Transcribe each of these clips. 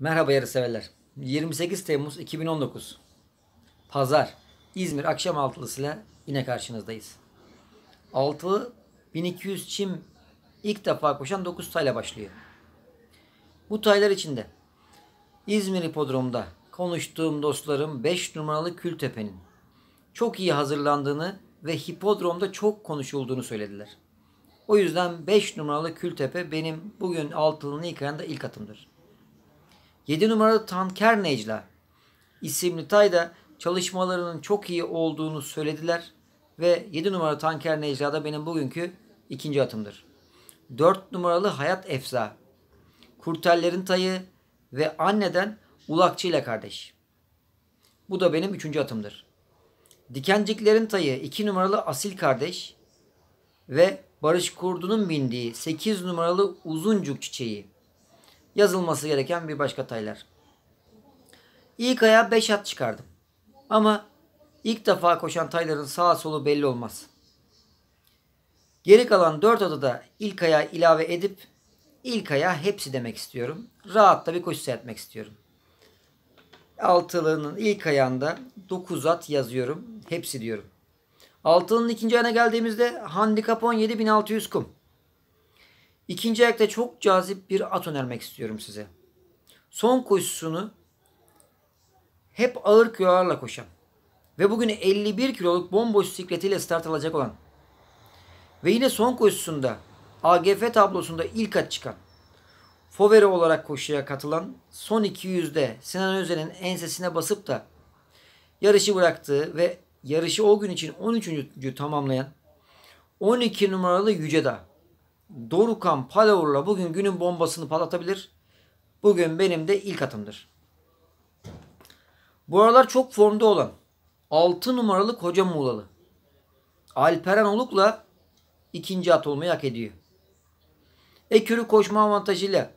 Merhaba severler. 28 Temmuz 2019 Pazar İzmir akşam altılısıyla yine karşınızdayız. Altılı 1200 çim ilk defa koşan 9 tayla başlıyor. Bu taylar içinde İzmir hipodromda konuştuğum dostlarım 5 numaralı Kültepe'nin çok iyi hazırlandığını ve hipodromda çok konuşulduğunu söylediler. O yüzden 5 numaralı Kültepe benim bugün altılını yıkayan da ilk atımdır. 7 numaralı Tanker Necla isimli tayda çalışmalarının çok iyi olduğunu söylediler ve 7 numaralı Tanker Necla da benim bugünkü ikinci atımdır. 4 numaralı Hayat Efza, Kurtellerin tayı ve anneden Ulakçı ile kardeş. Bu da benim üçüncü atımdır. Dikenciklerin tayı 2 numaralı Asil kardeş ve Barış Kurdu'nun bindiği 8 numaralı Uzuncuk çiçeği yazılması gereken bir başka taylar. İlk aya 5 at çıkardım. Ama ilk defa koşan tayların sağa solu belli olmaz. Geri kalan 4 adada ilk aya ilave edip ilk aya hepsi demek istiyorum. Rahatla bir koşu seyretmek istiyorum. Altılının ilk ayağında 9 at yazıyorum. Hepsi diyorum. Altının ikinci ayına geldiğimizde handikap 17.600 kum. İkinci ayakta çok cazip bir at önermek istiyorum size. Son koşusunu hep ağır kilolarla koşan ve bugün 51 kiloluk bomboş sikletiyle start alacak olan ve yine son koşusunda AGF tablosunda ilk at çıkan Favori olarak koşuya katılan son 200'de Sinan Özen'in ensesine basıp da yarışı bıraktığı ve yarışı o gün için 13. tamamlayan 12 numaralı Yüce Dağ. Dorukan Palavur'la bugün günün bombasını patlatabilir. Bugün benim de ilk atımdır. Bu aralar çok formda olan 6 numaralı Koca Muğlalı. Alperen Oluk'la ikinci at olmayı hak ediyor. Ekürü koşma avantajıyla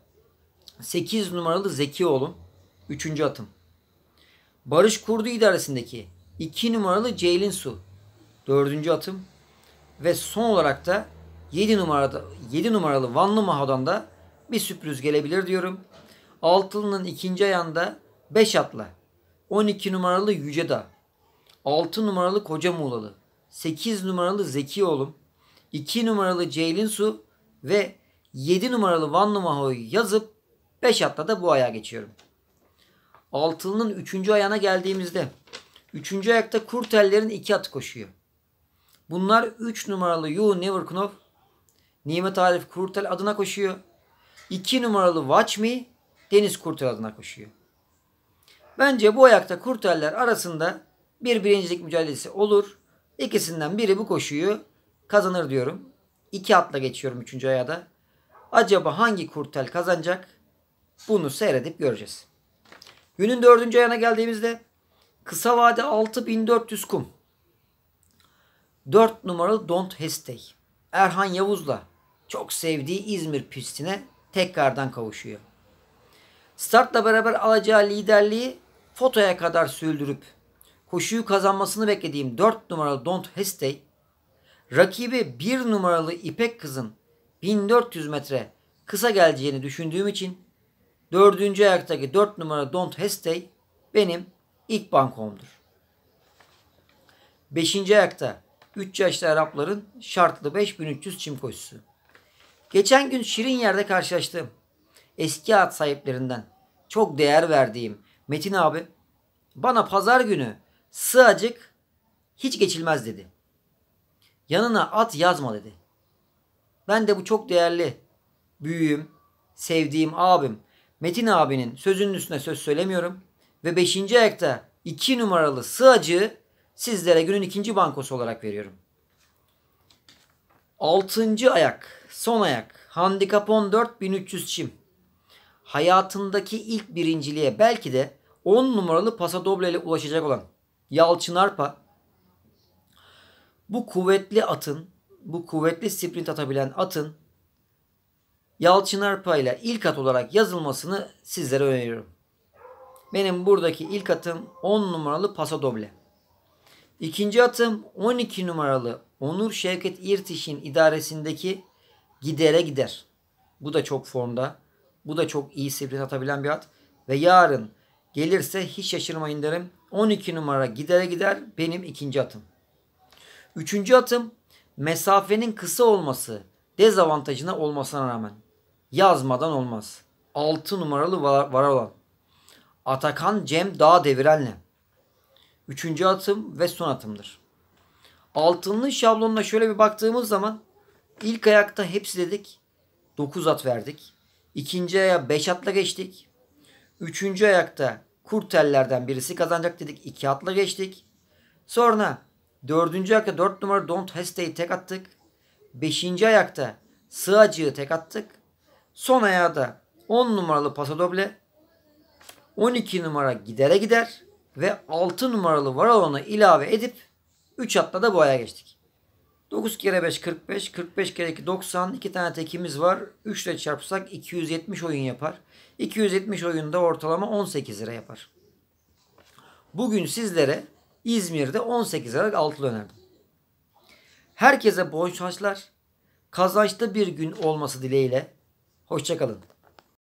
8 numaralı Zeki oğlum üçüncü atım. Barış Kurdu idaresindeki 2 numaralı Ceylin Su dördüncü atım ve son olarak da 7 numarada 7 numaralı Vanlı Maho'dan da bir sürpriz gelebilir diyorum. Altılının ikinci ayağında 5 atla. 12 numaralı Yüce Dağ. 6 numaralı Koca Muğlalı. 8 numaralı Zeki Oğlum. 2 numaralı Ceylin Su ve 7 numaralı Vanlı Maho'yu yazıp 5 atla da bu ayağa geçiyorum. Altılının 3. ayağına geldiğimizde 3. ayakta Kurtellerin 2 atı koşuyor. Bunlar 3 numaralı You Neverknov, Nimet Arif Kurtel adına koşuyor. 2 numaralı Watch Me Deniz Kurtel adına koşuyor. Bence bu ayakta Kurteller arasında bir birincilik mücadelesi olur. İkisinden biri bu koşuyu kazanır diyorum. İki atla geçiyorum üçüncü aya da. Acaba hangi kurtel kazanacak? Bunu seyredip göreceğiz. Günün dördüncü ayağına geldiğimizde kısa vade 6400 kum. 4 numaralı Don't Hesitate. Erhan Yavuz'la çok sevdiği İzmir pistine tekrardan kavuşuyor. Startla beraber alacağı liderliği fotoya kadar sürdürüp koşuyu kazanmasını beklediğim 4 numaralı Don't Hesitate rakibi 1 numaralı İpek Kız'ın 1400 metre kısa geleceğini düşündüğüm için 4. ayaktaki 4 numaralı Don't Hesitate benim ilk bankomdur. 5. ayakta 3 yaşlı Arapların şartlı 5300 çim koşusu. Geçen gün şirin yerde karşılaştım eski at sahiplerinden çok değer verdiğim Metin abi bana pazar günü sığacık hiç geçilmez dedi. Yanına at yazma dedi. Ben de bu çok değerli büyüğüm, sevdiğim abim Metin abinin sözünün üstüne söz söylemiyorum. Ve beşinci ayakta iki numaralı sığacığı sizlere günün ikinci bankosu olarak veriyorum. altıncı ayak Son ayak. Handikap 14 1300 çim. Hayatındaki ilk birinciliğe belki de 10 numaralı pasadoble ile ulaşacak olan Yalçın Arpa bu kuvvetli atın, bu kuvvetli sprint atabilen atın Yalçın Arpa ile ilk at olarak yazılmasını sizlere öneriyorum. Benim buradaki ilk atım 10 numaralı pasadoble. İkinci atım 12 numaralı Onur Şevket İrtiş'in idaresindeki gidere gider. Bu da çok formda. Bu da çok iyi sprint atabilen bir at. Ve yarın gelirse hiç şaşırmayın derim. 12 numara gidere gider benim ikinci atım. Üçüncü atım mesafenin kısa olması dezavantajına olmasına rağmen yazmadan olmaz. 6 numaralı var, var olan. Atakan Cem Dağ Deviren'le. Üçüncü atım ve son atımdır. Altınlı şablonuna şöyle bir baktığımız zaman İlk ayakta hepsi dedik. 9 at verdik. İkinci aya 5 atla geçtik. Üçüncü ayakta kurtellerden birisi kazanacak dedik. 2 atla geçtik. Sonra dördüncü ayakta 4 numara Don't Hestate'i tek attık. Beşinci ayakta sığacığı tek attık. Son ayağa da 10 numaralı pasadoble 12 numara gidere gider ve 6 numaralı varalona ilave edip 3 atla da bu aya geçtik. 9 kere 5 45. 45 kere 2 90. 2 tane tekimiz var. 3 ile çarpsak 270 oyun yapar. 270 oyunda ortalama 18 lira yapar. Bugün sizlere İzmir'de 18 liralık altı önerdim. Herkese boş şanslar. Kazançta bir gün olması dileğiyle. Hoşçakalın.